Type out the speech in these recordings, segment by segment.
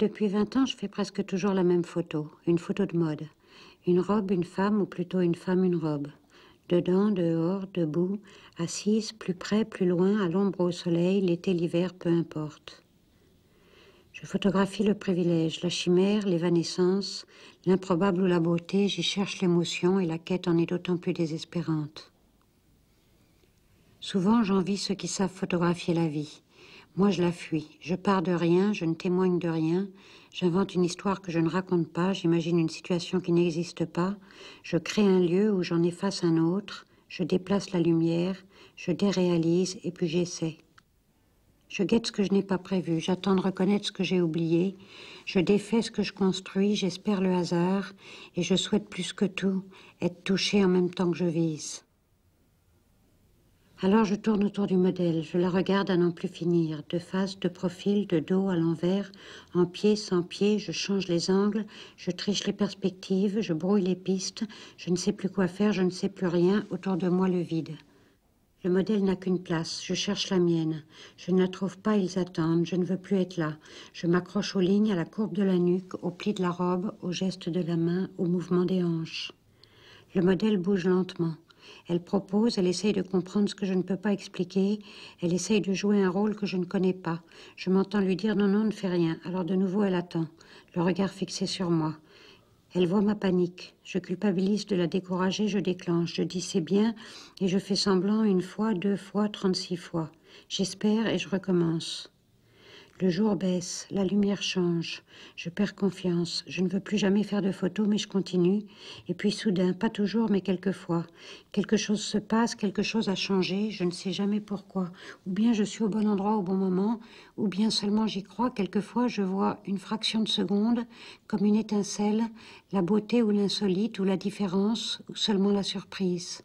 Depuis 20 ans, je fais presque toujours la même photo, une photo de mode. Une robe, une femme, ou plutôt une femme, une robe. Dedans, dehors, debout, assise, plus près, plus loin, à l'ombre, au soleil, l'été, l'hiver, peu importe. Je photographie le privilège, la chimère, l'évanescence, l'improbable ou la beauté, j'y cherche l'émotion et la quête en est d'autant plus désespérante. Souvent, j'envie ceux qui savent photographier la vie, moi, je la fuis. Je pars de rien, je ne témoigne de rien. J'invente une histoire que je ne raconte pas, j'imagine une situation qui n'existe pas. Je crée un lieu où j'en efface un autre. Je déplace la lumière, je déréalise et puis j'essaie. Je guette ce que je n'ai pas prévu, j'attends de reconnaître ce que j'ai oublié, je défais ce que je construis, j'espère le hasard, et je souhaite plus que tout être touché en même temps que je vise. Alors je tourne autour du modèle, je la regarde à n'en plus finir, de face, de profil, de dos, à l'envers, en pied, sans pied, je change les angles, je triche les perspectives, je brouille les pistes, je ne sais plus quoi faire, je ne sais plus rien, autour de moi le vide. Le modèle n'a qu'une place, je cherche la mienne. Je ne la trouve pas, ils attendent, je ne veux plus être là. Je m'accroche aux lignes, à la courbe de la nuque, au pli de la robe, au geste de la main, au mouvement des hanches. Le modèle bouge lentement. Elle propose, elle essaye de comprendre ce que je ne peux pas expliquer, elle essaye de jouer un rôle que je ne connais pas. Je m'entends lui dire non, non, ne fais rien. Alors de nouveau, elle attend, le regard fixé sur moi. Elle voit ma panique. Je culpabilise de la décourager, je déclenche. Je dis c'est bien et je fais semblant une fois, deux fois, trente-six fois. J'espère et je recommence. Le jour baisse, la lumière change, je perds confiance, je ne veux plus jamais faire de photos, mais je continue. Et puis soudain, pas toujours, mais quelquefois, quelque chose se passe, quelque chose a changé, je ne sais jamais pourquoi. Ou bien je suis au bon endroit au bon moment, ou bien seulement j'y crois, quelquefois je vois une fraction de seconde, comme une étincelle, la beauté ou l'insolite, ou la différence, ou seulement la surprise.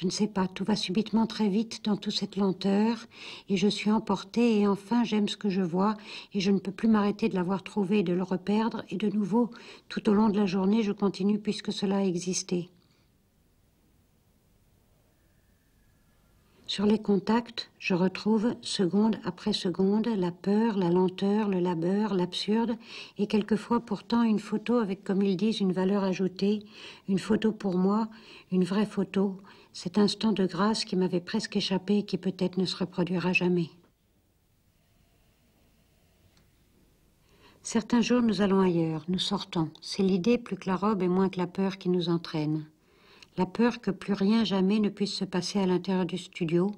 Je ne sais pas, tout va subitement très vite dans toute cette lenteur, et je suis emportée, et enfin j'aime ce que je vois, et je ne peux plus m'arrêter de l'avoir trouvé et de le reperdre, et de nouveau, tout au long de la journée, je continue puisque cela a existé. Sur les contacts, je retrouve, seconde après seconde, la peur, la lenteur, le labeur, l'absurde, et quelquefois pourtant une photo avec, comme ils disent, une valeur ajoutée, une photo pour moi, une vraie photo, cet instant de grâce qui m'avait presque échappé et qui peut-être ne se reproduira jamais. Certains jours, nous allons ailleurs, nous sortons. C'est l'idée plus que la robe et moins que la peur qui nous entraîne la peur que plus rien jamais ne puisse se passer à l'intérieur du studio,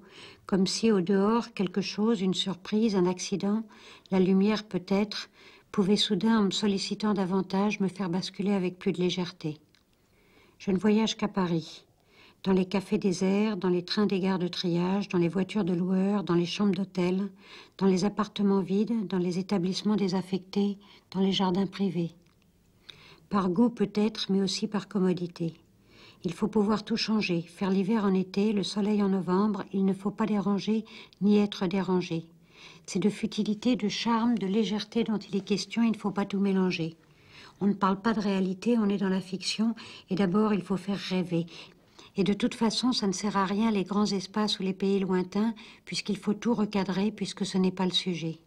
comme si au dehors quelque chose, une surprise, un accident, la lumière peut-être, pouvait soudain, en me sollicitant davantage, me faire basculer avec plus de légèreté. Je ne voyage qu'à Paris, dans les cafés déserts, dans les trains des gares de triage, dans les voitures de loueurs, dans les chambres d'hôtel, dans les appartements vides, dans les établissements désaffectés, dans les jardins privés. Par goût peut-être, mais aussi par commodité. Il faut pouvoir tout changer, faire l'hiver en été, le soleil en novembre, il ne faut pas déranger ni être dérangé. C'est de futilité, de charme, de légèreté dont il est question, il ne faut pas tout mélanger. On ne parle pas de réalité, on est dans la fiction, et d'abord il faut faire rêver. Et de toute façon, ça ne sert à rien les grands espaces ou les pays lointains, puisqu'il faut tout recadrer, puisque ce n'est pas le sujet.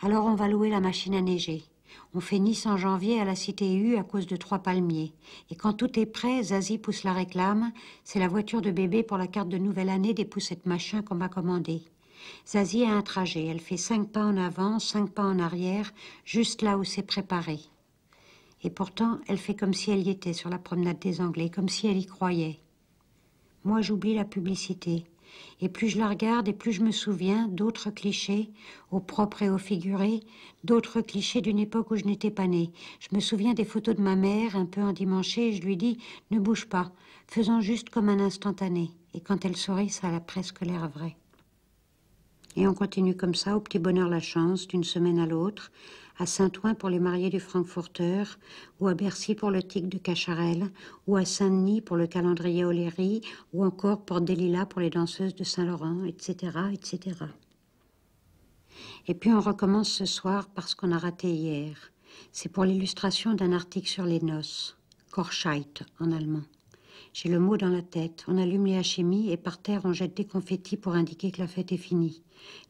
Alors on va louer la machine à neiger. On fait Nice en janvier à la Cité U à cause de trois palmiers. Et quand tout est prêt, Zazie pousse la réclame. C'est la voiture de bébé pour la carte de nouvelle année des poussettes machin qu'on m'a commandée. Zazie a un trajet. Elle fait cinq pas en avant, cinq pas en arrière, juste là où c'est préparé. Et pourtant, elle fait comme si elle y était sur la promenade des Anglais, comme si elle y croyait. Moi, j'oublie la publicité. Et plus je la regarde et plus je me souviens d'autres clichés, au propre et au figuré, d'autres clichés d'une époque où je n'étais pas née. Je me souviens des photos de ma mère, un peu endimanchée, et je lui dis Ne bouge pas, faisons juste comme un instantané. Et quand elle sourit, ça a presque l'air vrai. Et on continue comme ça, au petit bonheur la chance, d'une semaine à l'autre, à Saint-Ouen pour les mariés du Frankfurter, ou à Bercy pour le tic de Cacharel, ou à Saint-Denis pour le calendrier Oléry, ou encore pour des pour les danseuses de Saint-Laurent, etc., etc. Et puis on recommence ce soir parce qu'on a raté hier. C'est pour l'illustration d'un article sur les noces, Korscheit en allemand. J'ai le mot dans la tête. On allume les HMI et par terre on jette des confettis pour indiquer que la fête est finie.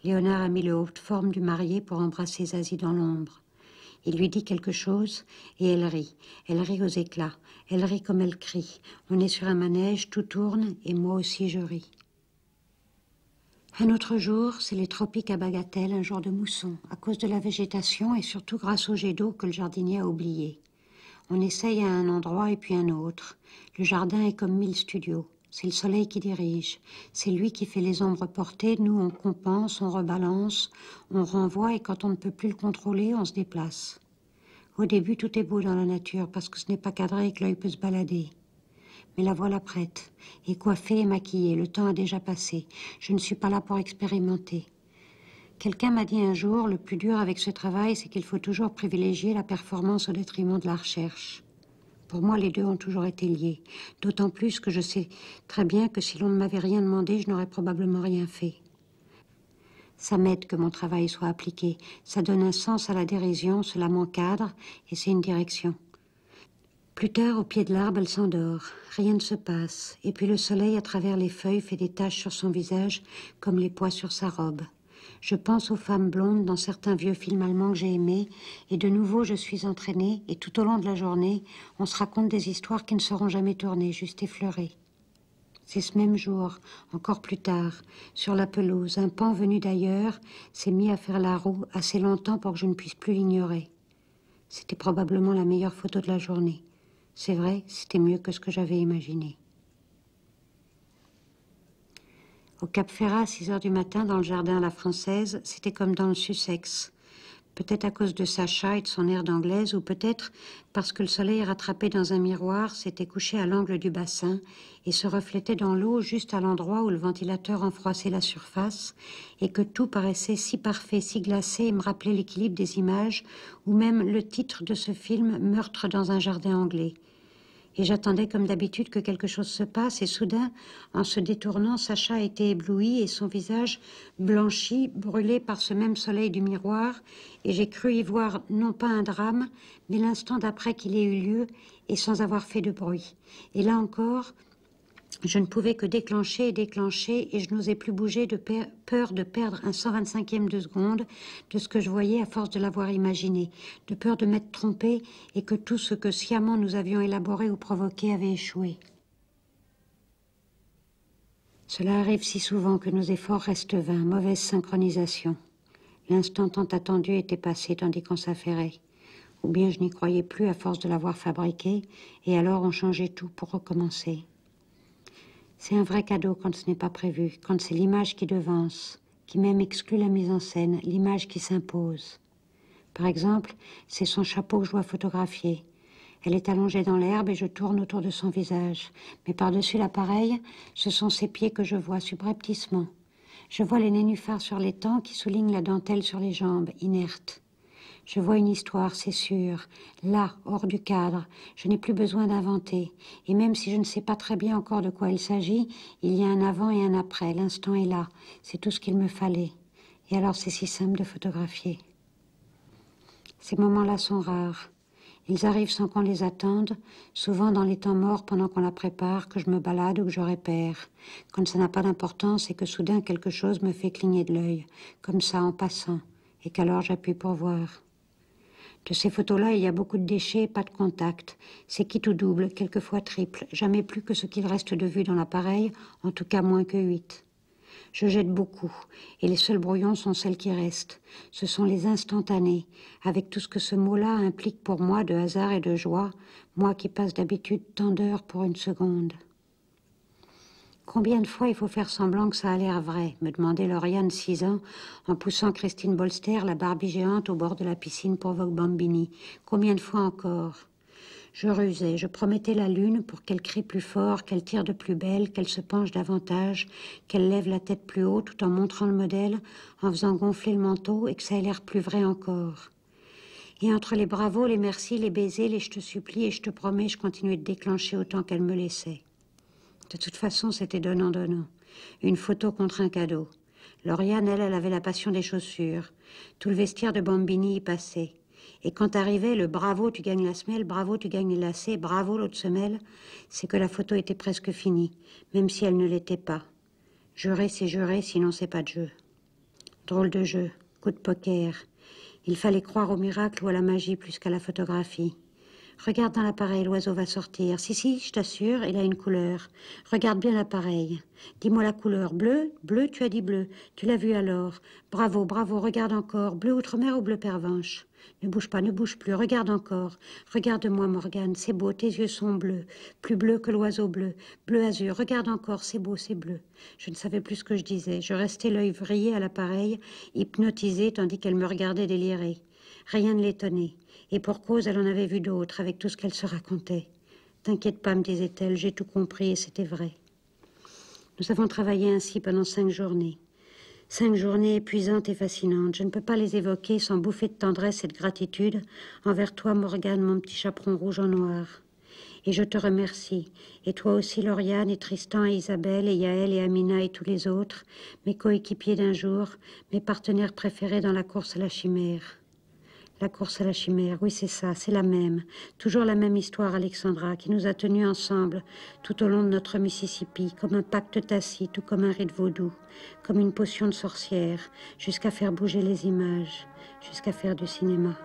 Léonard a mis le haut de forme du marié pour embrasser Zazie dans l'ombre. Il lui dit quelque chose et elle rit. Elle rit aux éclats. Elle rit comme elle crie. On est sur un manège, tout tourne et moi aussi je ris. Un autre jour, c'est les tropiques à bagatelle, un jour de mousson, à cause de la végétation et surtout grâce au jet d'eau que le jardinier a oublié. On essaye à un endroit et puis un autre. Le jardin est comme mille studios. C'est le soleil qui dirige. C'est lui qui fait les ombres portées. Nous, on compense, on rebalance, on renvoie et quand on ne peut plus le contrôler, on se déplace. Au début, tout est beau dans la nature parce que ce n'est pas cadré et que l'œil peut se balader. Mais la voilà prête, et coiffée et maquillée, le temps a déjà passé. Je ne suis pas là pour expérimenter. Quelqu'un m'a dit un jour, le plus dur avec ce travail, c'est qu'il faut toujours privilégier la performance au détriment de la recherche. Pour moi, les deux ont toujours été liés. D'autant plus que je sais très bien que si l'on ne m'avait rien demandé, je n'aurais probablement rien fait. Ça m'aide que mon travail soit appliqué. Ça donne un sens à la dérision, cela m'encadre, et c'est une direction. Plus tard, au pied de l'arbre, elle s'endort. Rien ne se passe. Et puis le soleil, à travers les feuilles, fait des taches sur son visage, comme les pois sur sa robe. Je pense aux femmes blondes dans certains vieux films allemands que j'ai aimés, et de nouveau je suis entraînée, et tout au long de la journée, on se raconte des histoires qui ne seront jamais tournées, juste effleurées. C'est ce même jour, encore plus tard, sur la pelouse, un pan venu d'ailleurs s'est mis à faire la roue assez longtemps pour que je ne puisse plus l'ignorer. C'était probablement la meilleure photo de la journée. C'est vrai, c'était mieux que ce que j'avais imaginé. Au Cap Ferrat, à 6 heures du matin, dans le jardin à la française, c'était comme dans le Sussex. Peut-être à cause de Sacha et de son air d'anglaise, ou peut-être parce que le soleil rattrapé dans un miroir s'était couché à l'angle du bassin et se reflétait dans l'eau juste à l'endroit où le ventilateur enfroissait la surface, et que tout paraissait si parfait, si glacé, et me rappelait l'équilibre des images, ou même le titre de ce film Meurtre dans un jardin anglais et j'attendais comme d'habitude que quelque chose se passe, et soudain, en se détournant, Sacha était ébloui et son visage blanchi, brûlé par ce même soleil du miroir, et j'ai cru y voir non pas un drame, mais l'instant d'après qu'il ait eu lieu, et sans avoir fait de bruit. Et là encore, je ne pouvais que déclencher et déclencher, et je n'osais plus bouger de peur de perdre un 125e de seconde de ce que je voyais à force de l'avoir imaginé, de peur de m'être trompé et que tout ce que sciemment nous avions élaboré ou provoqué avait échoué. Cela arrive si souvent que nos efforts restent vains, mauvaise synchronisation. L'instant tant attendu était passé tandis qu'on s'affairait. Ou bien je n'y croyais plus à force de l'avoir fabriqué, et alors on changeait tout pour recommencer. C'est un vrai cadeau quand ce n'est pas prévu, quand c'est l'image qui devance, qui même exclut la mise en scène, l'image qui s'impose. Par exemple, c'est son chapeau que je vois photographier. Elle est allongée dans l'herbe et je tourne autour de son visage. Mais par-dessus l'appareil, ce sont ses pieds que je vois subrepticement. Je vois les nénuphars sur les qui soulignent la dentelle sur les jambes, inertes. Je vois une histoire, c'est sûr. Là, hors du cadre, je n'ai plus besoin d'inventer. Et même si je ne sais pas très bien encore de quoi il s'agit, il y a un avant et un après. L'instant est là. C'est tout ce qu'il me fallait. Et alors c'est si simple de photographier. Ces moments-là sont rares. Ils arrivent sans qu'on les attende, souvent dans les temps morts pendant qu'on la prépare, que je me balade ou que je répère. Quand ça n'a pas d'importance et que soudain quelque chose me fait cligner de l'œil, comme ça en passant, et qu'alors j'appuie pour voir. De ces photos-là, il y a beaucoup de déchets, pas de contact. C'est qui tout double, quelquefois triple, jamais plus que ce qu'il reste de vue dans l'appareil, en tout cas moins que huit. Je jette beaucoup, et les seuls brouillons sont celles qui restent. Ce sont les instantanés, avec tout ce que ce mot-là implique pour moi de hasard et de joie, moi qui passe d'habitude tant d'heures pour une seconde. Combien de fois il faut faire semblant que ça a l'air vrai me demandait Lauriane, 6 ans, en poussant Christine Bolster, la Barbie géante, au bord de la piscine pour Vogue Bambini. Combien de fois encore Je rusais, je promettais la lune pour qu'elle crie plus fort, qu'elle tire de plus belle, qu'elle se penche davantage, qu'elle lève la tête plus haut tout en montrant le modèle, en faisant gonfler le manteau et que ça a l'air plus vrai encore. Et entre les bravos, les merci, les baisers, les je te supplie et je te promets, je continuais de déclencher autant qu'elle me laissait. De toute façon, c'était donnant-donnant. Une photo contre un cadeau. Lauriane, elle, elle avait la passion des chaussures. Tout le vestiaire de Bambini y passait. Et quand arrivait le bravo, tu gagnes la semelle, bravo, tu gagnes les lacets, bravo, l'autre semelle, c'est que la photo était presque finie, même si elle ne l'était pas. Jurer, c'est jurer, sinon c'est pas de jeu. Drôle de jeu, coup de poker. Il fallait croire au miracle ou à la magie plus qu'à la photographie. Regarde dans l'appareil, l'oiseau va sortir. Si, si, je t'assure, il a une couleur. Regarde bien l'appareil. Dis-moi la couleur. Bleu Bleu, tu as dit bleu. Tu l'as vu alors. Bravo, bravo, regarde encore. Bleu outre-mer ou bleu pervenche ne bouge pas, ne bouge plus, regarde encore. Regarde-moi, Morgane, c'est beau, tes yeux sont bleus, plus bleus que l'oiseau bleu, bleu azur, regarde encore, c'est beau, c'est bleu. Je ne savais plus ce que je disais, je restais l'œil vrillé à l'appareil, hypnotisé, tandis qu'elle me regardait délirée. Rien ne l'étonnait, et pour cause, elle en avait vu d'autres, avec tout ce qu'elle se racontait. T'inquiète pas, me disait-elle, j'ai tout compris, et c'était vrai. Nous avons travaillé ainsi pendant cinq journées. Cinq journées épuisantes et fascinantes. Je ne peux pas les évoquer sans bouffer de tendresse et de gratitude envers toi, Morgane, mon petit chaperon rouge en noir. Et je te remercie. Et toi aussi, Lauriane, et Tristan, et Isabelle, et Yaël, et Amina, et tous les autres, mes coéquipiers d'un jour, mes partenaires préférés dans la course à la chimère. La course à la chimère, oui c'est ça, c'est la même. Toujours la même histoire, Alexandra, qui nous a tenus ensemble tout au long de notre Mississippi, comme un pacte tacite ou comme un rite vaudou, comme une potion de sorcière, jusqu'à faire bouger les images, jusqu'à faire du cinéma.